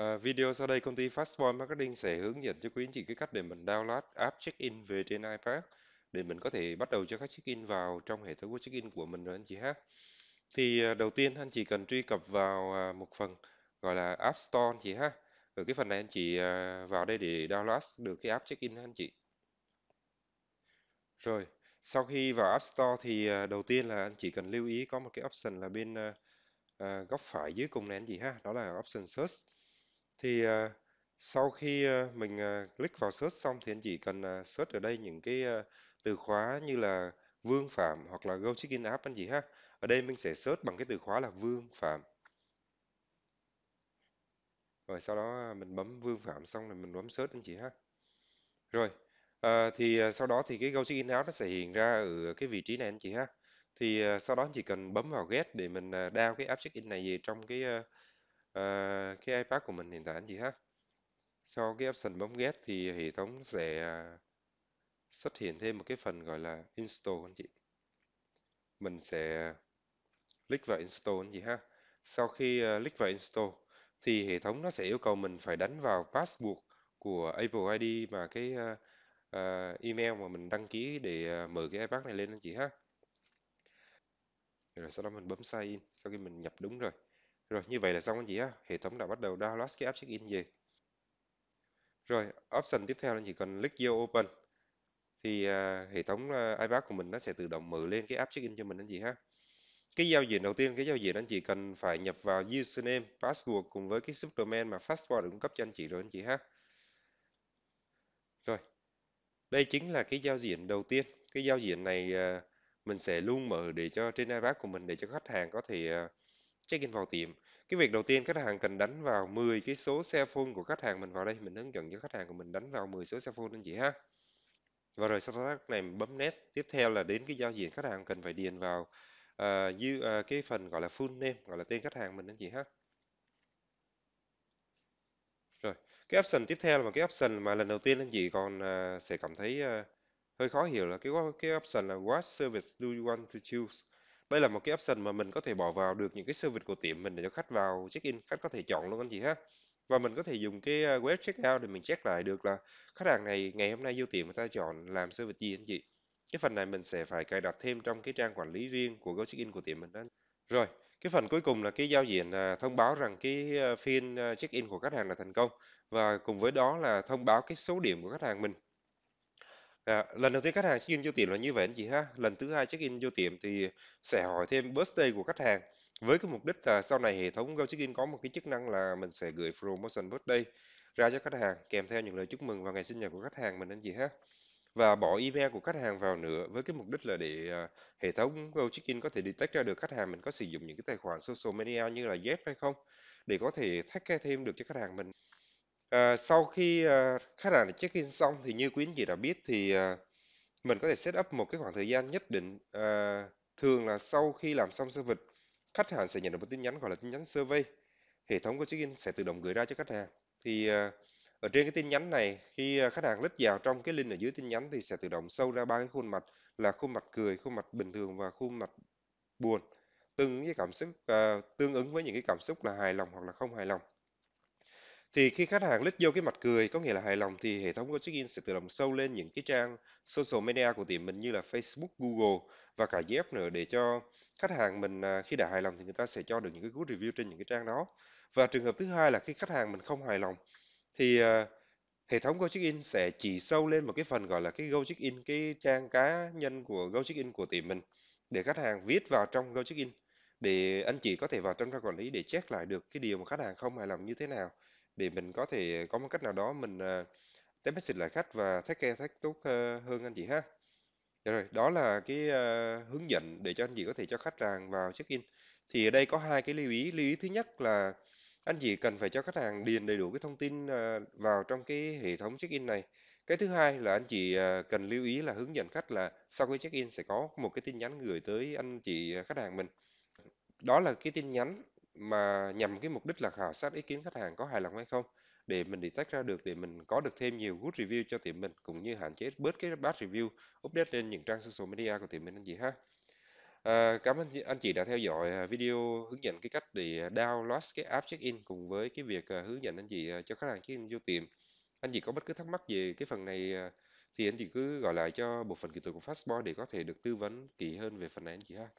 Ờ, video sau đây công ty Fastball Marketing sẽ hướng dẫn cho quý anh chị cái cách để mình download app check-in về trên iPad để mình có thể bắt đầu cho khách check-in vào trong hệ thống của check-in của mình rồi anh chị ha. Thì ờ, đầu tiên anh chị cần truy cập vào à, một phần gọi là App Store chị ha. Ở cái phần này anh chị à, vào đây để download được cái app check-in anh chị. Rồi, sau khi vào App Store thì à, đầu tiên là anh chị cần lưu ý có một cái option là bên góc phải dưới cùng này anh chị ha, đó là option search thì, ờ, sau khi, ờ, mình, ờ, click vào search xong thì anh chỉ cần, search ở đây những cái, từ khóa như là Vương Phạm hoặc là Go chicken In App anh chị ha. Ở đây mình sẽ search bằng cái từ khóa là Vương Phạm. Rồi sau đó, mình bấm Vương Phạm xong rồi mình bấm search anh chị ha. Rồi, ờ, thì, sau đó thì cái Go chicken In App nó sẽ hiện ra ở cái vị trí này anh chị ha. Thì, sau đó anh chỉ cần bấm vào Get để mình, à, cái app check-in này về trong cái, à, cái iPad của mình hiện tại anh chị ha sau cái option bấm get thì hệ thống sẽ à, xuất hiện thêm một cái phần gọi là install anh chị mình sẽ click vào install anh chị ha sau khi à, click vào install thì hệ thống nó sẽ yêu cầu mình phải đánh vào password của Apple ID mà cái uh, email mà mình đăng ký để mở cái iPad này lên anh chị ha rồi sau đó mình bấm sign in sau khi mình nhập đúng rồi rồi như vậy là xong anh chị á, hệ thống đã bắt đầu download cái app check-in về. Rồi option tiếp theo là chỉ cần click vô open thì uh, hệ thống uh, iPad của mình nó sẽ tự động mở lên cái app check-in cho mình anh chị ha. Cái giao diện đầu tiên, cái giao diện anh chị cần phải nhập vào username, password cùng với cái subdomain mà Fastboard cung cấp cho anh chị rồi anh chị ha. Rồi. Đây chính là cái giao diện đầu tiên. Cái giao diện này uh, mình sẽ luôn mở để cho trên iPad của mình để cho khách hàng có thể uh, check-in vào tiệm cái việc đầu tiên khách hàng cần đánh vào 10 cái số cell phone của khách hàng mình vào đây mình hướng dẫn cho khách hàng của mình đánh vào 10 số cell phone anh chị ha và rồi sau đó này mình bấm next tiếp theo là đến cái giao diện khách hàng cần phải điền vào uh, như uh, cái phần gọi là full name gọi là tên khách hàng mình anh chị ha rồi cái option tiếp theo là một cái option mà lần đầu tiên anh chị còn uh, sẽ cảm thấy uh, hơi khó hiểu là cái cái option là what service do you want to choose đây là một cái option mà mình có thể bỏ vào được những cái service của tiệm mình để cho khách vào check-in, khách có thể chọn luôn anh chị ha. Và mình có thể dùng cái ờ, web check out để mình check lại được là khách hàng này ngày hôm nay vô tiệm người ta chọn làm service gì anh chị. Cái phần này mình sẽ phải cài đặt thêm trong cái trang quản lý riêng của Go Check-in của tiệm mình đó. Rồi, cái phần cuối cùng là cái giao diện à, thông báo rằng cái ờ, phiên ờ, check-in của khách hàng là thành công và cùng với đó là thông báo cái số điểm của khách hàng mình Dạ, lần đầu tiên khách hàng check-in vô tiệm là như vậy anh chị ha. Lần thứ hai check-in vô tiệm thì sẽ hỏi thêm birthday của khách hàng. Với cái mục đích là sau này hệ thống Go Check-in có một cái chức năng là mình sẽ gửi promotion birthday ra cho khách hàng kèm theo những lời chúc mừng vào ngày sinh nhật của khách hàng mình anh chị ha. Và bỏ email của khách hàng vào nữa với cái mục đích là để à, hệ thống Go Check-in có thể detect ra được khách hàng mình có sử dụng những cái tài khoản social media như là zep hay không để có thể tag thêm được cho khách hàng mình. Ờ, sau khi, ờ, khách hàng check-in xong thì như quý anh chị đã biết thì, ờ, mình có thể set up một cái khoảng thời gian nhất định. Ờ, thường là sau khi làm xong service, khách hàng sẽ nhận được một tin nhắn gọi là tin nhắn survey. Hệ thống của check-in sẽ tự động gửi ra cho khách hàng. Thì, ờ, ở trên cái tin nhắn này khi ờ, khách hàng click vào trong cái link ở dưới tin nhắn thì sẽ tự động sâu ra ba cái khuôn mặt là khuôn mặt cười, khuôn mặt bình thường và khuôn mặt buồn, tương ứng với cảm xúc, ờ, tương ứng với những cái cảm xúc là hài lòng hoặc là không hài lòng. Thì khi khách hàng click vô cái mặt cười có nghĩa là hài lòng thì hệ thống của check-in sẽ tự động sâu lên những cái trang social media của tiệm mình như là Facebook, Google và cả Yelp nữa để cho khách hàng mình à, khi đã hài lòng thì người ta sẽ cho được những cái good review trên những cái trang đó. Và trường hợp thứ hai là khi khách hàng mình không hài lòng thì à, hệ thống Go Check-in sẽ chỉ sâu lên một cái phần gọi là cái Go Check-in cái trang cá nhân của Go Check-in của tiệm mình để khách hàng viết vào trong Go Check-in để anh chị có thể vào trong trang quản lý để check lại được cái điều mà khách hàng không hài lòng như thế nào để mình có thể có một cách nào đó mình, à, ờ, text message lại khách và thách kê thách tốt, ờ, hơn anh chị ha. Dạ rồi, đó là cái, ờ, hướng dẫn để cho anh chị có thể cho khách hàng vào check-in. Thì ở đây có hai cái lưu ý, lưu ý thứ nhất là anh chị cần phải cho khách hàng điền đầy đủ cái thông tin, vào trong cái hệ thống check-in này. Cái thứ hai là anh chị, cần lưu ý là hướng dẫn khách là sau khi check-in sẽ có một cái tin nhắn gửi tới anh chị, khách hàng mình. Đó là cái tin nhắn mà nhằm cái mục đích là khảo sát ý kiến khách hàng có hài lòng hay không để mình detect ra được để mình có được thêm nhiều good review cho tiệm mình cũng như hạn chế bớt cái bad review update lên những trang social media của tiệm mình anh chị ha à, cảm ơn anh chị đã theo dõi à, video hướng dẫn cái cách để à, download cái app check-in cùng với cái việc à, hướng dẫn anh chị cho khách hàng check-in vô tiệm anh chị có bất cứ thắc mắc về cái phần này thì anh chị cứ gọi lại cho bộ phận kỹ thuật của Fastboy để có thể được tư vấn kỹ hơn về phần này anh chị ha